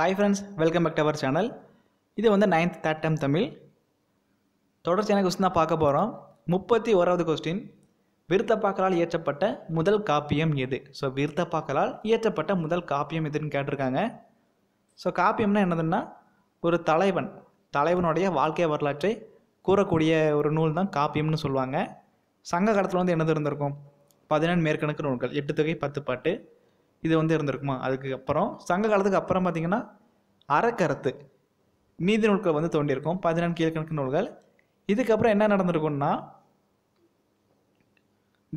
hi friends welcome back to our channel இது வந்து ninth third time Tamil தொடர்ச்சியான question தான் பார்க்க போகிறோம் முப்பத்தி ஓராவது கொஸ்டின் விருத்தப்பாக்களால் இயற்றப்பட்ட முதல் காப்பியம் எது ஸோ விருத்தப்பாக்களால் இயற்றப்பட்ட முதல் காப்பியம் எதுன்னு கேட்டிருக்காங்க ஸோ காப்பியம்னா என்னதுன்னா ஒரு தலைவன் தலைவனுடைய வாழ்க்கை வரலாற்றை கூறக்கூடிய ஒரு நூல் தான் காப்பியம்னு சொல்லுவாங்க சங்க காலத்தில் வந்து என்னது இருந்திருக்கும் பதினெண் மேற்கணக்கு நூல்கள் எட்டு தொகை பத்து பாட்டு இது வந்து இருந்திருக்குமா அதுக்கு அப்புறம் சங்க காலத்துக்கு அப்புறம் பார்த்திங்கன்னா அறக்கருத்து நீதி நூல்கள் வந்து தோண்டியிருக்கும் பதினான்கு கீழ்கணக்கு நூல்கள் இதுக்கப்புறம் என்ன நடந்திருக்கும்னா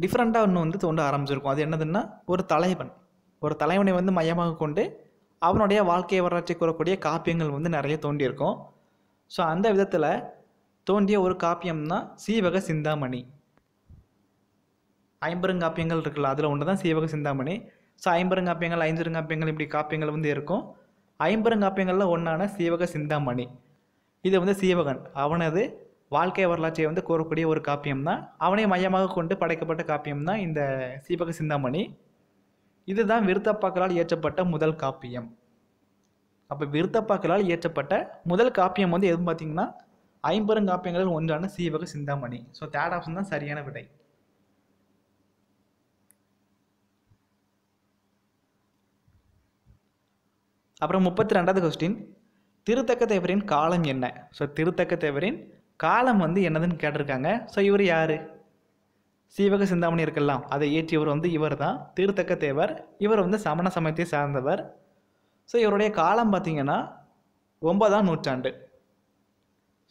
டிஃப்ரெண்ட்டாக ஒன்று வந்து தோண்ட ஆரம்பிச்சிருக்கும் அது என்னதுன்னா ஒரு தலைவன் ஒரு தலைவனை வந்து மையமாக கொண்டு அவனுடைய வாழ்க்கை வரலாற்றை கூறக்கூடிய காப்பியங்கள் வந்து நிறைய தோண்டியிருக்கும் ஸோ அந்த விதத்தில் தோண்டிய ஒரு காப்பியம்னா சீவக சிந்தாமணி ஐம்பருங்காப்பியங்கள் இருக்குல்ல அதில் ஒன்று தான் சீவக சிந்தாமணி ஸோ ஐம்பருங்காப்பியங்கள் ஐஞ்சிருங்காப்பியங்கள் இப்படி காப்பியங்கள் வந்து இருக்கும் ஐம்பருங்காப்பியங்களில் ஒன்றான சீவக சிந்தாமணி இது வந்து சீவகன் அவனது வாழ்க்கை வரலாற்றை வந்து கூறக்கூடிய ஒரு காப்பியம் தான் அவனை மையமாக கொண்டு படைக்கப்பட்ட காப்பியம் தான் இந்த சீவக சிந்தாமணி இதுதான் விருத்தப்பாக்களால் இயற்றப்பட்ட முதல் காப்பியம் அப்போ விருத்தப்பாக்களால் இயற்றப்பட்ட முதல் காப்பியம் வந்து எதுவும் பார்த்தீங்கன்னா ஐம்பருங்காப்பியங்களில் ஒன்றான Seevaka Chintamani so third option தான் சரியான விடை அப்புறம் முப்பத்தி ரெண்டாவது கொஸ்டின் திருத்தக்க தேவரின் காலம் என்ன ஸோ திருத்தக்க தேவரின் காலம் வந்து என்னதுன்னு கேட்டிருக்காங்க ஸோ இவர் யார் சீவக சிந்தாமணி இருக்கலாம் அதை இயற்றியவர் வந்து இவர் தான் திருத்தக்க தேவர் இவர் வந்து சமண சமயத்தை சார்ந்தவர் ஸோ இவருடைய காலம் பார்த்திங்கன்னா ஒன்பதாம் நூற்றாண்டு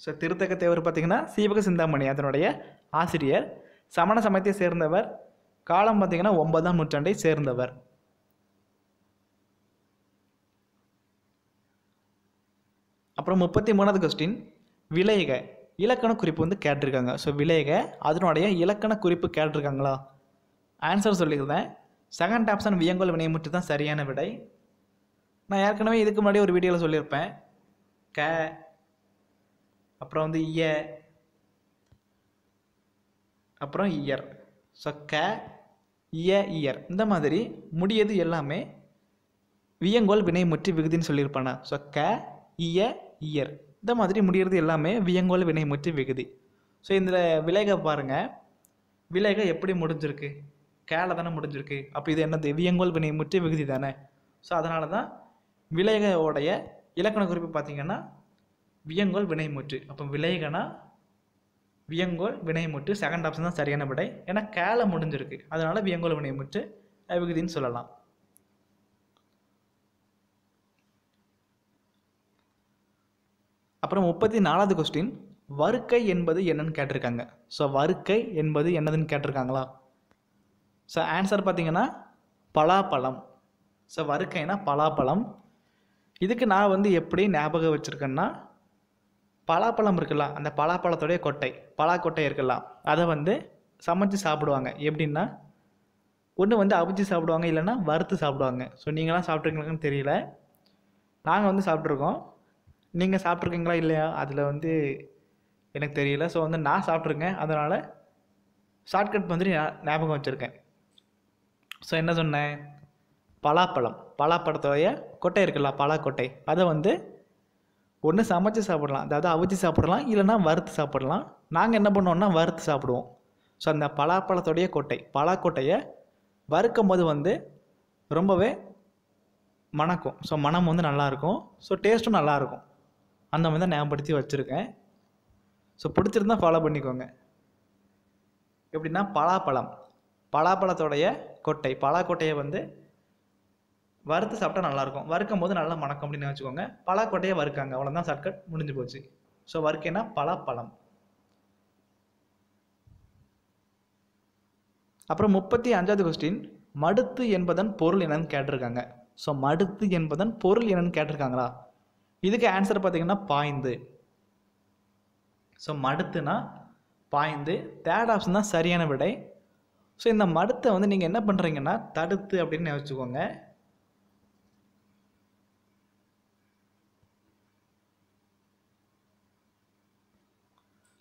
ஸோ திருத்தக்க தேவர் பார்த்திங்கன்னா சீவக சிந்தாமணி அதனுடைய ஆசிரியர் சமண சமயத்தை சேர்ந்தவர் காலம் பார்த்திங்கன்னா ஒன்பதாம் நூற்றாண்டை சேர்ந்தவர் அப்புறம் முப்பத்தி மூணாவது கொஸ்டின் விலையக இலக்கண குறிப்பு வந்து கேட்டிருக்காங்க ஸோ விலையக அதனுடைய இலக்கண குறிப்பு கேட்டிருக்காங்களா ஆன்சர் சொல்லியிருந்தேன் செகண்ட் ஆப்ஷன் வியங்கோல் வினை முற்றி தான் சரியான விடை நான் ஏற்கனவே இதுக்கு முன்னாடி ஒரு வீடியோவில் சொல்லியிருப்பேன் க அப்புறம் வந்து இய அப்புறம் இயர் ஸோ க இய இயர் இந்த மாதிரி முடியது எல்லாமே வியங்கோல் முற்றி விகுதின்னு சொல்லியிருப்பேண்ணா ஸோ க இய இயர் இந்த மாதிரி முடிகிறது எல்லாமே வியங்கோல் வினை முற்றி விகுதி ஸோ இதில் விலைகை பாருங்கள் விலைகை எப்படி முடிஞ்சிருக்கு கேல தானே முடிஞ்சிருக்கு அப்போ இது என்னது வியங்கோல் வினை முற்றி விகுதி தானே ஸோ அதனால தான் விலைகோடைய இலக்கண குறிப்பு பார்த்திங்கன்னா வியங்கோல் வினைமுற்று அப்போ விலைகனா வியங்கோல் வினைமுற்று செகண்ட் ஆப்ஷன் தான் சரியான விடை ஏன்னா கேலை முடிஞ்சிருக்கு அதனால் வியங்கோல் வினைமுற்று விகுதின்னு சொல்லலாம் அப்புறம் முப்பத்தி நாலாவது கொஸ்டின் வறுக்கை என்பது என்னன்னு கேட்டிருக்காங்க ஸோ வறுக்கை என்பது என்னதுன்னு கேட்டிருக்காங்களா ஸோ ஆன்சர் பார்த்தீங்கன்னா பலாப்பழம் ஸோ வறுக்கைனா பலாப்பழம் இதுக்கு நான் வந்து எப்படி ஞாபகம் வச்சுருக்கேன்னா பலாப்பழம் இருக்குல்ல அந்த பலாப்பழத்துடைய கொட்டை பலாக்கொட்டை இருக்கலாம் அதை வந்து சமைச்சு சாப்பிடுவாங்க எப்படின்னா ஒன்று வந்து அவிச்சு சாப்பிடுவாங்க இல்லைன்னா வறுத்து சாப்பிடுவாங்க ஸோ நீங்களாம் சாப்பிட்ருக்கீங்களுக்குன்னு தெரியல நாங்கள் வந்து சாப்பிட்ருக்கோம் நீங்கள் சாப்பிட்ருக்கீங்களா இல்லையா அதில் வந்து எனக்கு தெரியல ஸோ வந்து நான் சாப்பிட்ருக்கேன் அதனால் ஷார்ட்கட் வந்து ஞாபகம் வச்சுருக்கேன் ஸோ என்ன சொன்னேன் பலாப்பழம் பலாப்பழத்தோடைய கொட்டை இருக்குல்ல பலாக்கொட்டை அதை வந்து ஒன்று சமைச்சு சாப்பிடலாம் அதாவது அவிச்சு சாப்பிடலாம் இல்லைன்னா வறுத்து சாப்பிடலாம் நாங்கள் என்ன பண்ணுவோம்னா வறுத்து சாப்பிடுவோம் ஸோ அந்த பலாப்பழத்தோடைய கொட்டை பலாக்கொட்டையை வறுக்கும் போது வந்து ரொம்பவே மணக்கும் ஸோ மனம் வந்து நல்லாயிருக்கும் ஸோ டேஸ்ட்டும் நல்லாயிருக்கும் அந்த மாதிரி தான் ஞாபகப்படுத்தி வச்சுருக்கேன் ஸோ பிடிச்சிருந்தா ஃபாலோ பண்ணிக்கோங்க எப்படின்னா பலாப்பழம் பலாப்பழத்தோடைய கொட்டை பலாக்கொட்டையை வந்து வறுத்து சாப்பிட்டா நல்லாயிருக்கும் வறுக்கும் போது நல்லா மணக்கும் அப்படின்னு வச்சுக்கோங்க பலாக்கொட்டையை வறுக்காங்க அவ்வளோதான் சர்க்கட் முடிஞ்சு போச்சு ஸோ வறுக்கேன்னா பலாப்பழம் அப்புறம் முப்பத்தி அஞ்சாவது கொஸ்டின் மடுத்து என்பதன் பொருள் என்னன்னு கேட்டிருக்காங்க ஸோ மடுத்து என்பதன் பொருள் என்னன்னு கேட்டிருக்காங்களா இதுக்கு ஆன்சர் பார்த்தீங்கன்னா பாய்ந்து ஸோ மடுத்துனா பாய்ந்து தேர்ட் ஆப்ஷன் தான் சரியான விடை ஸோ இந்த மடுத்தை வந்து நீங்கள் என்ன பண்ணுறீங்கன்னா தடுத்து அப்படின்னு வச்சுக்கோங்க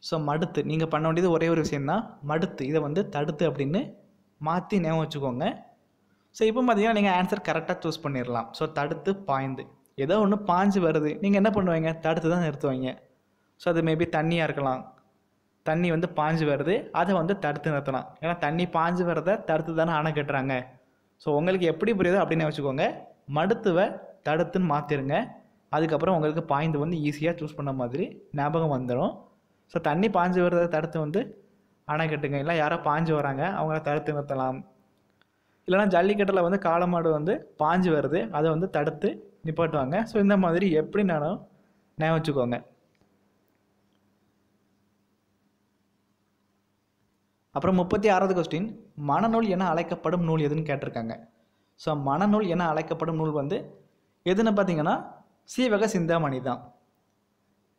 ஸோ மடுத்து நீங்கள் பண்ண வேண்டியது ஒரே ஒரு விஷயம் தான் மடுத்து இதை வந்து தடுத்து அப்படின்னு மாற்றி ஞாபகம் வச்சுக்கோங்க ஸோ இப்போ பார்த்தீங்கன்னா நீங்கள் ஆன்சர் கரெக்டாக சூஸ் பண்ணிடலாம் ஸோ தடுத்து பாய்ந்து ஏதோ ஒன்று பாஞ்சு வருது நீங்கள் என்ன பண்ணுவீங்க தடுத்து தான் நிறுத்துவீங்க ஸோ அது மேபி தண்ணியாக இருக்கலாம் தண்ணி வந்து பாஞ்சு வருது அதை வந்து தடுத்து நிறுத்தலாம் ஏன்னா தண்ணி பாஞ்சு வரத தடுத்து தானே அணை கட்டுறாங்க ஸோ உங்களுக்கு எப்படி புரியுதோ அப்படின்னு வச்சுக்கோங்க மடுத்துவை தடுத்துன்னு மாற்றிடுங்க அதுக்கப்புறம் உங்களுக்கு பாய்ந்து வந்து ஈஸியாக சூஸ் பண்ண மாதிரி ஞாபகம் வந்துடும் ஸோ தண்ணி பாஞ்சு வர்றதை தடுத்து வந்து அணை கட்டுங்க இல்லை யாரோ பாஞ்சு வராங்க அவங்கள தடுத்து நிறுத்தலாம் இல்லைனா ஜல்லிக்கட்டில் வந்து காளமாடு வந்து பாஞ்சு வருது அதை வந்து தடுத்து நிப்பாட்டுவாங்க ஸோ இந்த மாதிரி நானும் நான் வச்சுக்கோங்க அப்புறம் முப்பத்தி ஆறாவது கொஸ்டின் மனநூல் என அழைக்கப்படும் நூல் எதுன்னு கேட்டிருக்காங்க ஸோ மனநூல் என அழைக்கப்படும் நூல் வந்து எதுன்னு பார்த்தீங்கன்னா சீவக சிந்தாமணி தான்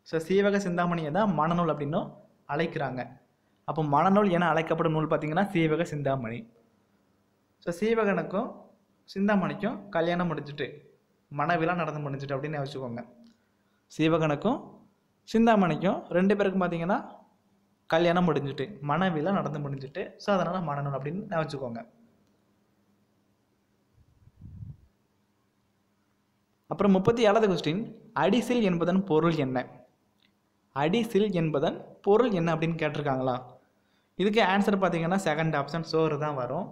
ஸோ சீவக சிந்தாமணியை தான் மனநூல் அப்படின்னும் அழைக்கிறாங்க அப்போ மனநூல் என அழைக்கப்படும் நூல் பார்த்திங்கன்னா சீவக சிந்தாமணி ஸோ சீவகனுக்கும் சிந்தாமணிக்கும் கல்யாணம் முடிஞ்சுட்டு மனவிழா நடந்து முடிஞ்சிட்டு அப்படின்னு வச்சுக்கோங்க சீவகனுக்கும் சிந்தாமணிக்கும் ரெண்டு பேருக்கும் பார்த்தீங்கன்னா கல்யாணம் முடிஞ்சுட்டு மனவிழா நடந்து முடிஞ்சுட்டு ஸோ அதனால் மனநூல் அப்படின்னு நான் வச்சுக்கோங்க அப்புறம் முப்பத்தி ஏழாவது கொஸ்டின் அடிசில் என்பதன் பொருள் என்ன அடிசில் என்பதன் பொருள் என்ன அப்படின்னு கேட்டிருக்காங்களா இதுக்கு ஆன்சர் பார்த்தீங்கன்னா செகண்ட் ஆப்ஷன் சோறு தான் வரும்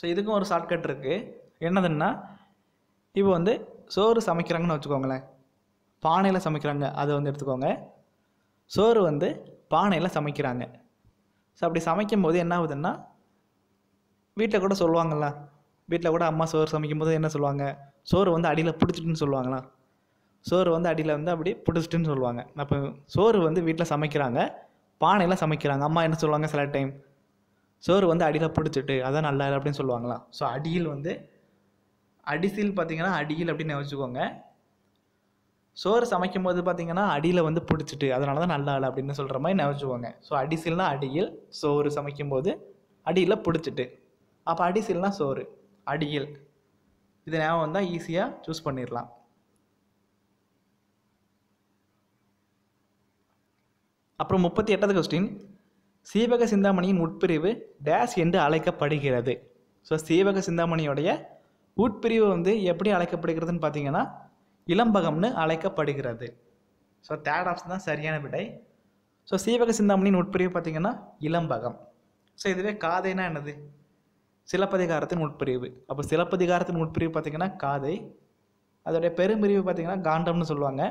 ஸோ இதுக்கும் ஒரு ஷார்ட்கட் இருக்குது என்னதுன்னா இப்போ வந்து சோறு சமைக்கிறாங்கன்னு வச்சுக்கோங்களேன் பானையில் சமைக்கிறாங்க அதை வந்து எடுத்துக்கோங்க சோறு வந்து பானையில் சமைக்கிறாங்க ஸோ அப்படி சமைக்கும்போது என்ன ஆகுதுன்னா வீட்டில் கூட சொல்லுவாங்கள்ல வீட்டில் கூட அம்மா சோறு சமைக்கும்போது என்ன சொல்லுவாங்க சோறு வந்து அடியில் பிடிச்சிட்டுன்னு சொல்லுவாங்களா சோறு வந்து அடியில் வந்து அப்படி பிடிச்சிட்டுன்னு சொல்லுவாங்க அப்போ சோறு வந்து வீட்டில் சமைக்கிறாங்க பானையில் சமைக்கிறாங்க அம்மா என்ன சொல்லுவாங்க சில டைம் சோறு வந்து அடியில் பிடிச்சிட்டு அதான் நல்லா இல்லை அப்படின்னு சொல்லுவாங்களாம் ஸோ அடியில் வந்து அடிசில் பார்த்தீங்கன்னா அடியில் அப்படின்னு வச்சுக்கோங்க சோறு சமைக்கும் போது பார்த்தீங்கன்னா அடியில் வந்து பிடிச்சிட்டு அதனால தான் நல்ல ஆள் அப்படின்னு சொல்கிற மாதிரி நினச்சிக்கோங்க ஸோ அடிசில்னா அடியில் சோறு சமைக்கும் போது அடியில் பிடிச்சிட்டு அப்போ அடிசில்னா சோறு அடியில் இது ஞாபகம் வந்தால் ஈஸியாக சூஸ் பண்ணிடலாம் அப்புறம் முப்பத்தி எட்டாவது கொஸ்டின் சீவக சிந்தாமணியின் உட்பிரிவு டேஷ் என்று அழைக்கப்படுகிறது ஸோ சீவக சிந்தாமணியோடைய உட்பிரிவு வந்து எப்படி அழைக்கப்படுகிறதுன்னு பார்த்தீங்கன்னா இளம்பகம்னு அழைக்கப்படுகிறது ஸோ தேர்ட் ஆப்ஷன் தான் சரியான விடை ஸோ சீவக சிந்தாமணியின் உட்பிரிவு பார்த்தீங்கன்னா இளம்பகம் ஸோ இதுவே காதைனா என்னது சிலப்பதிகாரத்தின் உட்பிரிவு அப்போ சிலப்பதிகாரத்தின் உட்பிரிவு பார்த்திங்கன்னா காதை அதோடைய பெரும்பிரிவு பார்த்திங்கன்னா காண்டம்னு சொல்லுவாங்க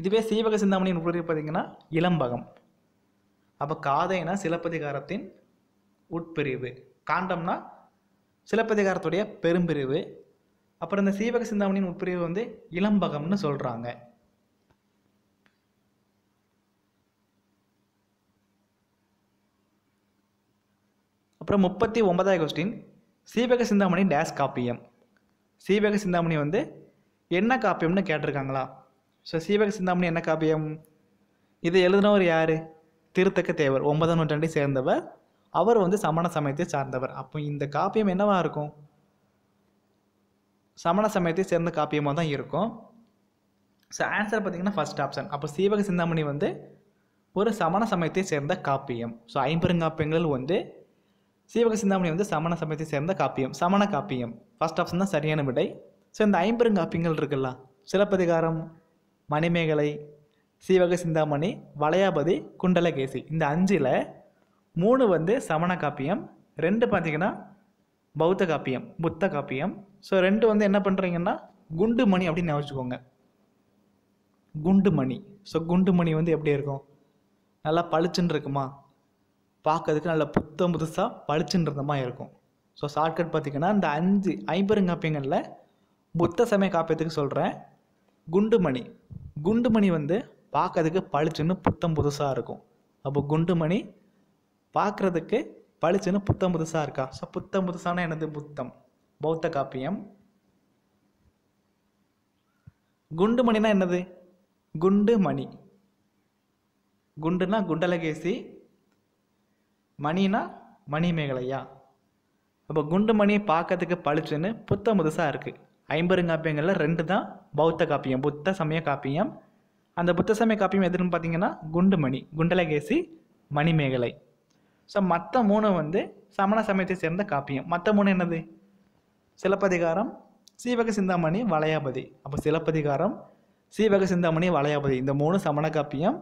இதுவே சீவக சிந்தாமணியின் உட்பிரிவு பார்த்திங்கன்னா இளம்பகம் அப்போ காதைனா சிலப்பதிகாரத்தின் உட்பிரிவு காண்டம்னா சிலப்பதிகாரத்துடைய பெரும்பிரிவு அப்புறம் இந்த சீவக சிந்தாமணியின் உட்பிரிவு வந்து இளம்பகம்னு சொல்கிறாங்க அப்புறம் முப்பத்தி ஒன்பதாவது கொஸ்டின் சீவக சிந்தாமணி டேஸ் காப்பியம் சீவக சிந்தாமணி வந்து என்ன காப்பியம்னு கேட்டிருக்காங்களா ஸோ சீவக சிந்தாமணி என்ன காப்பியம் இது எழுதினவர் யார் திருத்தக்க தேவர் ஒன்பதாம் நூற்றாண்டை சேர்ந்தவர் அவர் வந்து சமண சமயத்தை சார்ந்தவர் அப்போ இந்த காப்பியம் என்னவாக இருக்கும் சமண சமயத்தை சேர்ந்த காப்பியமாக தான் இருக்கும் ஸோ ஆன்சர் பார்த்தீங்கன்னா ஃபஸ்ட் ஆப்ஷன் அப்போ சீவக சிந்தாமணி வந்து ஒரு சமண சமயத்தை சேர்ந்த காப்பியம் ஸோ ஐம்பெருங்காப்பியங்கள் வந்து சீவக சிந்தாமணி வந்து சமண சமயத்தை சேர்ந்த காப்பியம் சமண காப்பியம் ஃபஸ்ட் ஆப்ஷன் தான் சரியான விடை ஸோ இந்த ஐம்பெருங்காப்பியங்கள் இருக்குல்ல சிலப்பதிகாரம் மணிமேகலை சீவக சிந்தாமணி வளையாபதி குண்டலகேசி இந்த அஞ்சில் மூணு வந்து சமண காப்பியம் ரெண்டு பார்த்தீங்கன்னா பௌத்த காப்பியம் புத்த காப்பியம் ஸோ ரெண்டு வந்து என்ன பண்ணுறீங்கன்னா குண்டு மணி அப்படின்னு வச்சுக்கோங்க குண்டு மணி ஸோ குண்டு மணி வந்து எப்படி இருக்கும் நல்லா பளிச்சுன்னு இருக்குமா பார்க்கறதுக்கு நல்லா புத்தம் புதுசாக பளிச்சுன்றது மாதிரி இருக்கும் ஸோ ஷார்ட்கட் பார்த்திங்கன்னா இந்த அஞ்சு ஐம்பருங்காப்பியங்களில் புத்த சமய காப்பியத்துக்கு சொல்கிறேன் குண்டுமணி குண்டுமணி வந்து பார்க்கறதுக்கு பளிச்சுன்னு புத்தம் புதுசாக இருக்கும் அப்போ குண்டுமணி பார்க்குறதுக்கு பளிச்சுன்னு புத்தம் புதுசாக இருக்கா ஸோ புத்தம் புதுசானா எனது புத்தம் பௌத்த காப்பியம் குண்டு மணினா என்னது குண்டு மணி குண்டுனா குண்டலகேசி மணினா மணிமேகலையா அப்போ குண்டு மணி பார்க்கறதுக்கு பளிச்சுன்னு புத்த முதுசாக இருக்குது ஐம்பருங்காப்பியங்களில் ரெண்டு தான் பௌத்த காப்பியம் புத்த சமய காப்பியம் அந்த புத்த சமய காப்பியம் எதுன்னு பார்த்தீங்கன்னா குண்டுமணி குண்டலகேசி மணிமேகலை ஸோ மற்ற மூணு வந்து சமண சமயத்தை சேர்ந்த காப்பியம் மற்ற மூணு என்னது சிலப்பதிகாரம் சீவக சிந்தாமணி வளையாபதி அப்போ சிலப்பதிகாரம் சீவக சிந்தாமணி வளையாபதி இந்த மூணு சமண காப்பியம்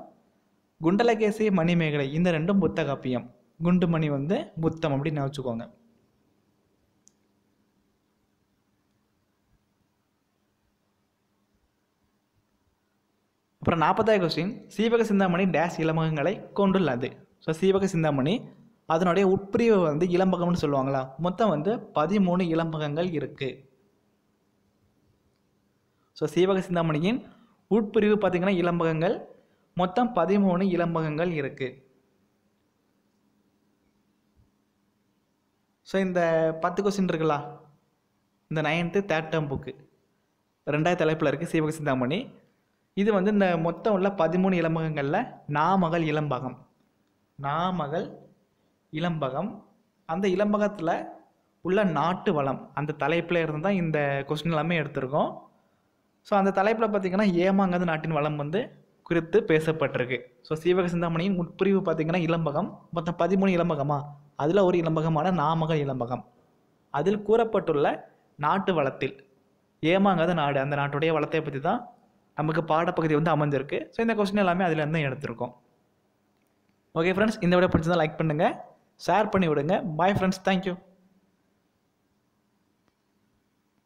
குண்டலகேசி மணிமேகலை இந்த ரெண்டும் புத்த காப்பியம் குண்டுமணி வந்து புத்தம் அப்படின்னு வச்சுக்கோங்க அப்புறம் நாற்பதாயிரம் கொஸ்டின் சீவக சிந்தாமணி டேஷ் இளமகங்களை கொண்டுள்ளது ஸோ சீவக சிந்தாமணி அதனுடைய உட்பிரிவு வந்து இளம்பகம்னு சொல்லுவாங்களா மொத்தம் வந்து பதிமூணு இளம்பகங்கள் இருக்குது ஸோ சீவக சிந்தாமணியின் உட்பிரிவு பார்த்திங்கன்னா இளம்பகங்கள் மொத்தம் பதிமூணு இளம்பகங்கள் இருக்குது ஸோ இந்த பத்து கொஸ்டின் இருக்குல்ல இந்த நைன்த்து தேர்ட் டேம் புக்கு ரெண்டாவது தலைப்பில் இருக்குது சீவக சிந்தாமணி இது வந்து இந்த மொத்தம் உள்ள பதிமூணு இளம்பகங்களில் நாமகள் இளம்பகம் நாமகள் இளம்பகம் அந்த இளம்பகத்தில் உள்ள நாட்டு வளம் அந்த தலைப்பில் இருந்து தான் இந்த கொஸ்டின் எல்லாமே எடுத்திருக்கோம் ஸோ அந்த தலைப்பில் பார்த்திங்கன்னா ஏமாங்கிறது நாட்டின் வளம் வந்து குறித்து பேசப்பட்டிருக்கு ஸோ சீவக சிந்தாமணியின் உட்பிரிவு பார்த்திங்கன்னா இளம்பகம் மொத்தம் பதிமூணு இளம்பகமா அதில் ஒரு இளம்பகமான நாமகள் இளம்பகம் அதில் கூறப்பட்டுள்ள நாட்டு வளத்தில் ஏமாங்காத நாடு அந்த நாட்டுடைய வளத்தை பற்றி தான் நமக்கு பாடப்பகுதி வந்து அமைஞ்சிருக்கு ஸோ இந்த கொஸ்டின் எல்லாமே அதிலேருந்து எடுத்திருக்கோம் ஓகே ஃப்ரெண்ட்ஸ் இந்த விட பிடிச்சதான் லைக் பண்ணுங்கள் ஷேர் பண்ணி விடுங்க பாய் ஃப்ரெண்ட்ஸ் தேங்க்யூ